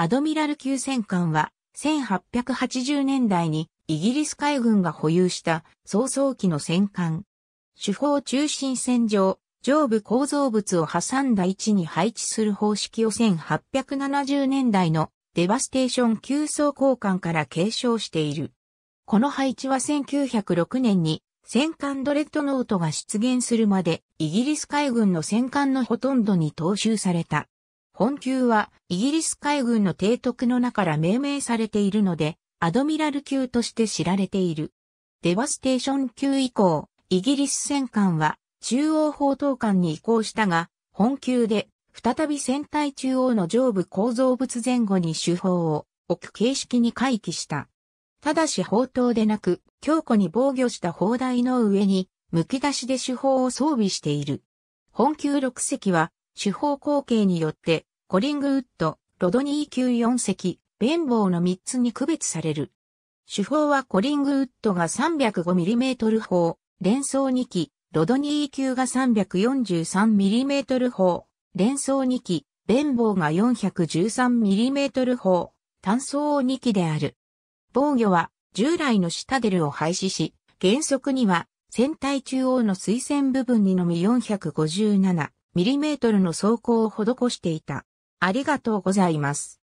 アドミラル級戦艦は、1880年代にイギリス海軍が保有した早々期の戦艦。主砲中心線上、上部構造物を挟んだ位置に配置する方式を1870年代のデバステーション急走交換から継承している。この配置は1906年に戦艦ドレッドノートが出現するまでイギリス海軍の戦艦のほとんどに踏襲された。本級はイギリス海軍の提督の中から命名されているので、アドミラル級として知られている。デバステーション級以降、イギリス戦艦は中央砲塔艦に移行したが、本級で再び船体中央の上部構造物前後に手法を置く形式に回帰した。ただし砲塔でなく、強固に防御した砲台の上に、剥き出しで手法を装備している。本級6隻は主砲後継によって、コリングウッド、ロドニー級4隻、ベンボーの3つに区別される。主砲はコリングウッドが 305mm 砲、連装2機、ロドニー級が 343mm 砲、連装2機、ベンボーが 413mm 砲、単装2機である。防御は従来のシタデルを廃止し、原則には船体中央の水線部分にのみ457、ミリメートルの走行を施していた。ありがとうございます。